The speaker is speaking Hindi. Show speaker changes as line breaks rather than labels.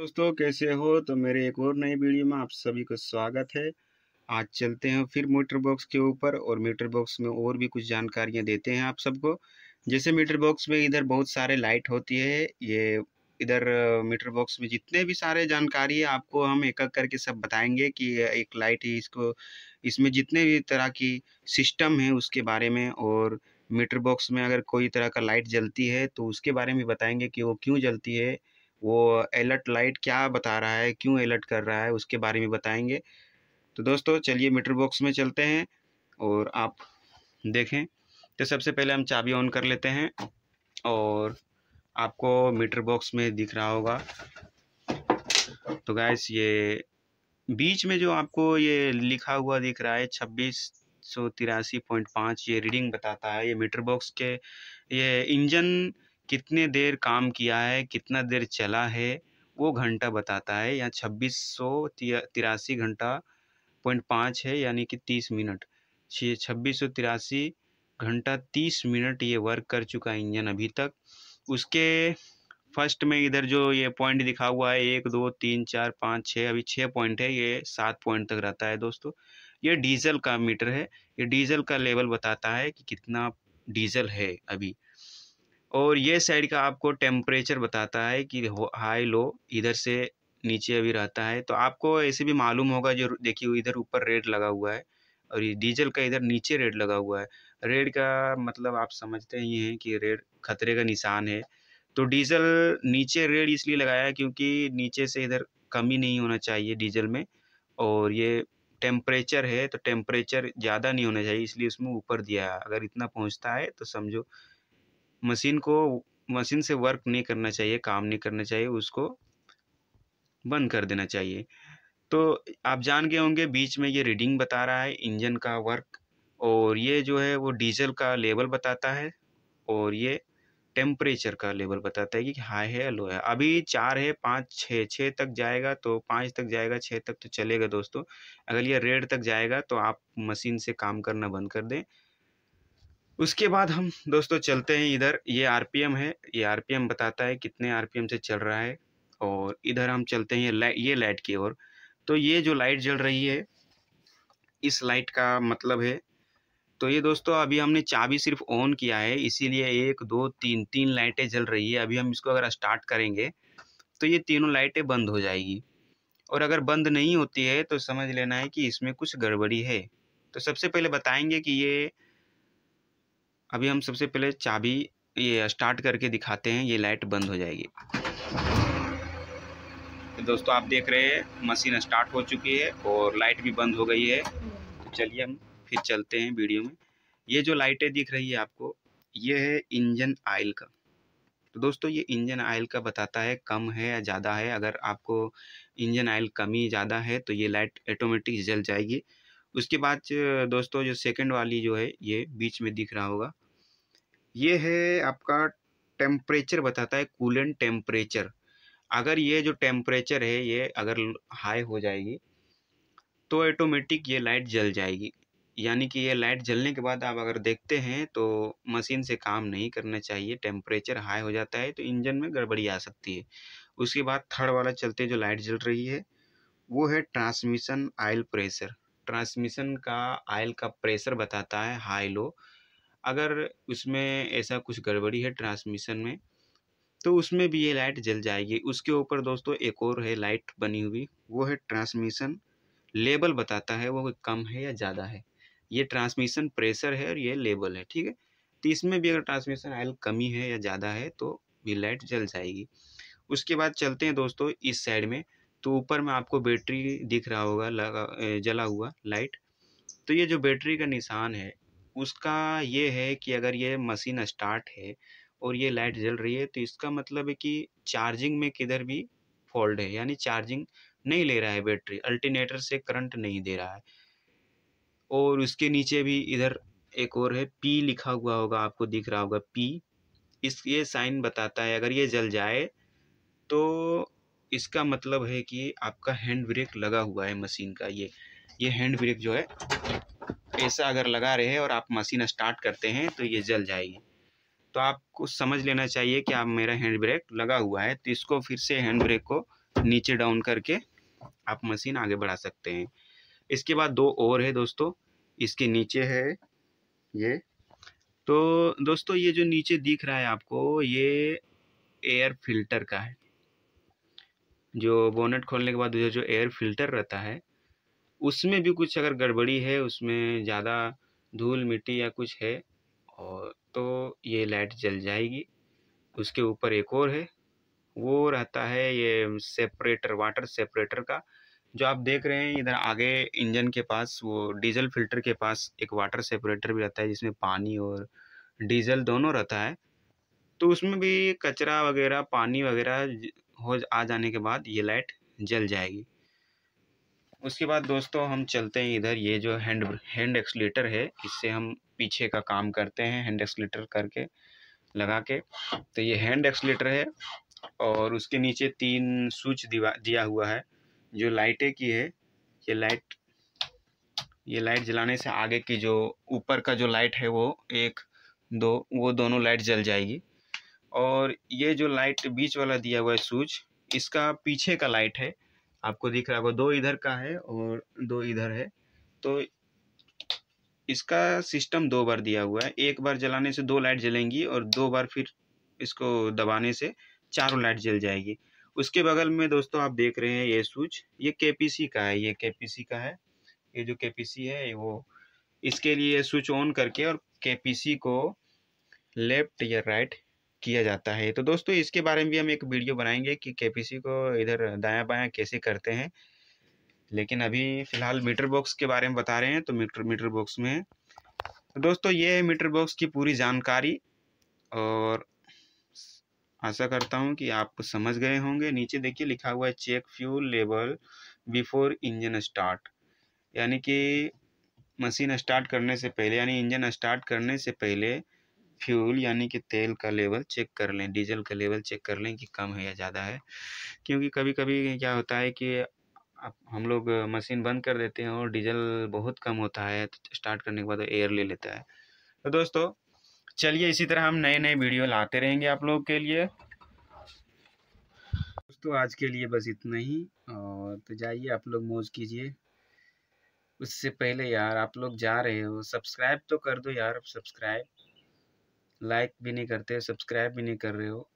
दोस्तों कैसे हो तो मेरे एक और नई वीडियो में आप सभी को स्वागत है आज चलते हैं फिर मीटर बॉक्स के ऊपर और मीटर बॉक्स में और भी कुछ जानकारियां देते हैं आप सबको जैसे मीटर बॉक्स में इधर बहुत सारे लाइट होती है ये इधर मीटर बॉक्स में जितने भी सारे जानकारी है आपको हम एक एक करके सब बताएंगे कि एक लाइट है इसको इसमें जितने भी तरह की सिस्टम है उसके बारे में और मीटर बॉक्स में अगर कोई तरह का लाइट जलती है तो उसके बारे में बताएंगे कि वो क्यों जलती है वो अलर्ट लाइट क्या बता रहा है क्यों अलर्ट कर रहा है उसके बारे में बताएंगे तो दोस्तों चलिए मीटर बॉक्स में चलते हैं और आप देखें तो सबसे पहले हम चाबी ऑन कर लेते हैं और आपको मीटर बॉक्स में दिख रहा होगा तो गैस ये बीच में जो आपको ये लिखा हुआ दिख रहा है छब्बीस सौ तिरासी पॉइंट पाँच ये रीडिंग बताता है ये मीटर बॉक्स के ये इंजन कितने देर काम किया है कितना देर चला है वो घंटा बताता है यहाँ छब्बीस सौ तिरासी घंटा पॉइंट पाँच है यानी कि तीस मिनट छः छब्बीस सौ तिरासी घंटा तीस मिनट ये वर्क कर चुका है इंजन अभी तक उसके फर्स्ट में इधर जो ये पॉइंट दिखा हुआ है एक दो तीन चार पाँच छः अभी छः पॉइंट है ये सात पॉइंट तक रहता है दोस्तों ये डीजल का मीटर है ये डीजल का लेवल बताता है कि कितना डीजल है अभी और ये साइड का आपको टेम्परेचर बताता है कि हाई लो इधर से नीचे अभी रहता है तो आपको ऐसे भी मालूम होगा जो देखिए इधर ऊपर रेड लगा हुआ है और ये डीजल का इधर नीचे रेड लगा हुआ है रेड का मतलब आप समझते ही हैं कि रेड खतरे का निशान है तो डीजल नीचे रेड इसलिए लगाया है क्योंकि नीचे से इधर कमी नहीं होना चाहिए डीजल में और ये टेम्परेचर है तो टेम्परेचर ज़्यादा नहीं होना चाहिए इसलिए उसमें ऊपर दिया है अगर इतना पहुँचता है तो समझो मशीन को मशीन से वर्क नहीं करना चाहिए काम नहीं करना चाहिए उसको बंद कर देना चाहिए तो आप जान गए होंगे बीच में ये रीडिंग बता रहा है इंजन का वर्क और ये जो है वो डीजल का लेवल बताता है और ये टेम्परेचर का लेवल बताता है कि हाई है लो है अभी चार है पाँच छः छः तक जाएगा तो पाँच तक जाएगा छः तक तो चलेगा दोस्तों अगर ये रेड तक जाएगा तो आप मशीन से काम करना बंद कर दें उसके बाद हम दोस्तों चलते हैं इधर ये आरपीएम है ये आरपीएम बताता है कितने आरपीएम से चल रहा है और इधर हम चलते हैं ये लाइट ये लाइट की ओर तो ये जो लाइट जल रही है इस लाइट का मतलब है तो ये दोस्तों अभी हमने चाबी सिर्फ ऑन किया है इसीलिए एक दो तीन तीन लाइटें जल रही है अभी हम इसको अगर स्टार्ट करेंगे तो ये तीनों लाइटें बंद हो जाएगी और अगर बंद नहीं होती है तो समझ लेना है कि इसमें कुछ गड़बड़ी है तो सबसे पहले बताएंगे कि ये अभी हम सबसे पहले चाबी ये स्टार्ट करके दिखाते हैं ये लाइट बंद हो जाएगी तो दोस्तों आप देख रहे हैं मशीन स्टार्ट हो चुकी है और लाइट भी बंद हो गई है तो चलिए हम फिर चलते हैं वीडियो में ये जो लाइटें दिख रही है आपको ये है इंजन आयल का तो दोस्तों ये इंजन आयल का बताता है कम है या ज़्यादा है अगर आपको इंजन आयल कमी ज़्यादा है तो ये लाइट ऑटोमेटिक जल जाएगी उसके बाद दोस्तों जो सेकंड वाली जो है ये बीच में दिख रहा होगा ये है आपका टेम्परेचर बताता है कूलेंट टेम्परेचर अगर ये जो टेम्परेचर है ये अगर हाई हो जाएगी तो ऑटोमेटिक ये लाइट जल जाएगी यानी कि ये लाइट जलने के बाद आप अगर देखते हैं तो मशीन से काम नहीं करना चाहिए टेम्परेचर हाई हो जाता है तो इंजन में गड़बड़ी आ सकती है उसके बाद थर्ड वाला चलते जो लाइट जल रही है वो है ट्रांसमिशन आयल प्रेशर ट्रांसमिशन का आयल का प्रेशर बताता है हाई लो अगर उसमें ऐसा कुछ गड़बड़ी है ट्रांसमिशन में तो उसमें भी ये लाइट जल जाएगी उसके ऊपर दोस्तों एक और है लाइट बनी हुई वो है ट्रांसमिशन लेबल बताता है वो कम है या ज़्यादा है ये ट्रांसमिशन प्रेशर है और ये लेबल है ठीक है तो इसमें भी अगर ट्रांसमिशन आयल कमी है या ज़्यादा है तो भी लाइट जल जाएगी उसके बाद चलते हैं दोस्तों इस साइड में तो ऊपर में आपको बैटरी दिख रहा होगा लगा जला हुआ लाइट तो ये जो बैटरी का निशान है उसका ये है कि अगर ये मशीन स्टार्ट है और ये लाइट जल रही है तो इसका मतलब है कि चार्जिंग में किधर भी फॉल्ट है यानी चार्जिंग नहीं ले रहा है बैटरी अल्टरनेटर से करंट नहीं दे रहा है और उसके नीचे भी इधर एक और है पी लिखा हुआ होगा आपको दिख रहा होगा पी इस ये साइन बताता है अगर ये जल जाए तो इसका मतलब है कि आपका हैंड ब्रेक लगा हुआ है मशीन का ये ये हैंड ब्रेक जो है ऐसा हाँ। अगर लगा रहे और आप मशीन स्टार्ट करते हैं तो ये जल जाएगी तो आपको समझ लेना चाहिए कि आप मेरा हैंड ब्रेक लगा हुआ है तो इसको फिर से हैंड ब्रेक को नीचे डाउन करके आप मशीन आगे बढ़ा सकते हैं इसके बाद दो और है दोस्तों इसके नीचे है ये तो दोस्तों ये जो नीचे दिख रहा है आपको ये एयर फिल्टर का है जो बोनेट खोलने के बाद जो एयर फिल्टर रहता है उसमें भी कुछ अगर गड़बड़ी है उसमें ज़्यादा धूल मिट्टी या कुछ है और तो ये लाइट जल जाएगी उसके ऊपर एक और है वो रहता है ये सेपरेटर वाटर सेपरेटर का जो आप देख रहे हैं इधर आगे इंजन के पास वो डीजल फिल्टर के पास एक वाटर सेपरेटर भी रहता है जिसमें पानी और डीजल दोनों रहता है तो उसमें भी कचरा वगैरह पानी वगैरह हो आ जाने के बाद ये लाइट जल जाएगी उसके बाद दोस्तों हम चलते हैं इधर ये जो हैंड हैंड एक्सलेटर है इससे हम पीछे का काम करते हैं हैंड एक्सलेटर करके लगा के तो ये हैंड एक्सलेटर है और उसके नीचे तीन स्विच दिया हुआ है जो लाइटें की है ये लाइट ये लाइट जलाने से आगे की जो ऊपर का जो लाइट है वो एक दो वो दोनों लाइट जल जाएगी और ये जो लाइट बीच वाला दिया हुआ है स्विच इसका पीछे का लाइट है आपको दिख रहा होगा दो इधर का है और दो इधर है तो इसका सिस्टम दो बार दिया हुआ है एक बार जलाने से दो लाइट जलेंगी और दो बार फिर इसको दबाने से चारों लाइट जल जाएगी उसके बगल में दोस्तों आप देख रहे हैं ये स्विच ये के का है ये के का है ये जो के है वो इसके लिए स्विच ऑन करके और के को लेफ्ट या राइट किया जाता है तो दोस्तों इसके बारे में भी हम एक वीडियो बनाएंगे कि के को इधर दायां बायां कैसे करते हैं लेकिन अभी फ़िलहाल मीटर बॉक्स के बारे में बता रहे हैं तो मीटर मीटर बॉक्स में तो दोस्तों ये है मीटर बॉक्स की पूरी जानकारी और आशा करता हूँ कि आप समझ गए होंगे नीचे देखिए लिखा हुआ है check fuel level before engine start यानी कि मशीन स्टार्ट करने से पहले यानी इंजन स्टार्ट करने से पहले फ्यूल यानी कि तेल का लेवल चेक कर लें डीजल का लेवल चेक कर लें कि कम है या ज़्यादा है क्योंकि कभी कभी क्या होता है कि अब हम लोग मशीन बंद कर देते हैं और डीजल बहुत कम होता है तो स्टार्ट करने के बाद एयर ले लेता है तो दोस्तों चलिए इसी तरह हम नए नए वीडियो लाते रहेंगे आप लोग के लिए दोस्तों आज के लिए बस इतना ही और तो जाइए आप लोग मौज कीजिए उससे पहले यार आप लोग जा रहे हो सब्सक्राइब तो कर दो यार सब्सक्राइब लाइक भी नहीं करते सब्सक्राइब भी नहीं कर रहे हो